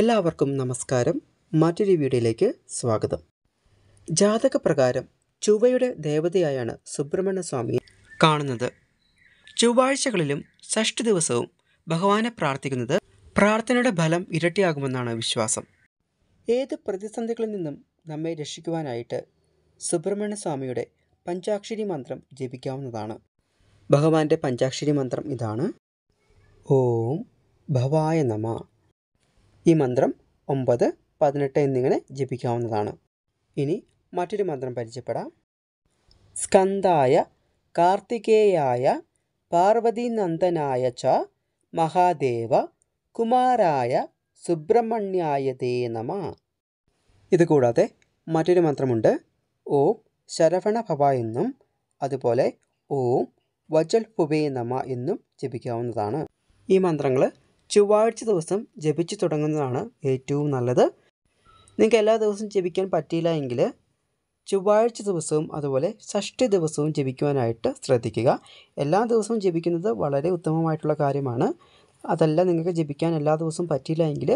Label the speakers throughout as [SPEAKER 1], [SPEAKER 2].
[SPEAKER 1] എല്ലാവർക്കും നമസ്കാരം മറ്റൊരു വീഡിയോയിലേക്ക് സ്വാഗതം ജാതകപ്രകാരം ചുവയുടെ ദേവതയായാണ് സുബ്രഹ്മണ്യ സ്വാമിയെ കാണുന്നത് ചൊവ്വാഴ്ചകളിലും ഷഷ്ടി ദിവസവും ഭഗവാനെ പ്രാർത്ഥിക്കുന്നത് പ്രാർത്ഥനയുടെ ഫലം ഇരട്ടിയാകുമെന്നാണ് വിശ്വാസം ഏത് പ്രതിസന്ധികളിൽ നിന്നും നമ്മെ രക്ഷിക്കുവാനായിട്ട് സുബ്രഹ്മണ്യ സ്വാമിയുടെ പഞ്ചാക്ഷരി മന്ത്രം ജപിക്കാവുന്നതാണ് ഭഗവാന്റെ പഞ്ചാക്ഷരി മന്ത്രം ഇതാണ് ഓം ഭവായ നമ ഈ മന്ത്രം ഒമ്പത് പതിനെട്ട് എന്നിങ്ങനെ ജപിക്കാവുന്നതാണ് ഇനി മറ്റൊരു മന്ത്രം പരിചയപ്പെടാം സ്കന്ധായ കാർത്തികേയായ പാർവതീനന്ദനായ ച മഹാദേവ കുമാരായ സുബ്രഹ്മണ്യായ ദേ നമ ഇതുകൂടാതെ മറ്റൊരു മന്ത്രമുണ്ട് ഓം ശരവണ ഭവ എന്നും അതുപോലെ ഓം വജൽ പുബേ നമ എന്നും ജപിക്കാവുന്നതാണ് ഈ മന്ത്രങ്ങൾ ചൊവ്വാഴ്ച ദിവസം ജപിച്ചു തുടങ്ങുന്നതാണ് ഏറ്റവും നല്ലത് നിങ്ങൾക്ക് എല്ലാ ദിവസവും ജപിക്കാൻ പറ്റിയില്ല എങ്കിൽ ചൊവ്വാഴ്ച ദിവസവും അതുപോലെ ഷഷ്ടി ദിവസവും ജപിക്കുവാനായിട്ട് ശ്രദ്ധിക്കുക എല്ലാ ദിവസവും ജപിക്കുന്നത് വളരെ ഉത്തമമായിട്ടുള്ള കാര്യമാണ് അതല്ല നിങ്ങൾക്ക് ജപിക്കാൻ എല്ലാ ദിവസവും പറ്റിയില്ല എങ്കിൽ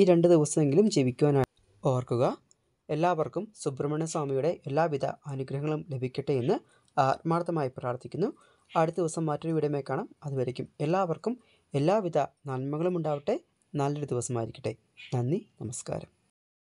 [SPEAKER 1] ഈ രണ്ട് ദിവസമെങ്കിലും ജപിക്കുവാനായി ഓർക്കുക എല്ലാവർക്കും സുബ്രഹ്മണ്യ സ്വാമിയുടെ എല്ലാവിധ അനുഗ്രഹങ്ങളും ലഭിക്കട്ടെ എന്ന് ആത്മാർത്ഥമായി പ്രാർത്ഥിക്കുന്നു അടുത്ത ദിവസം മറ്റൊരു വീഡിയോ കാണാം അതുവരയ്ക്കും എല്ലാവർക്കും എല്ലാവിധ നന്മകളും ഉണ്ടാവട്ടെ നല്ലൊരു ദിവസമായിരിക്കട്ടെ നന്ദി നമസ്കാരം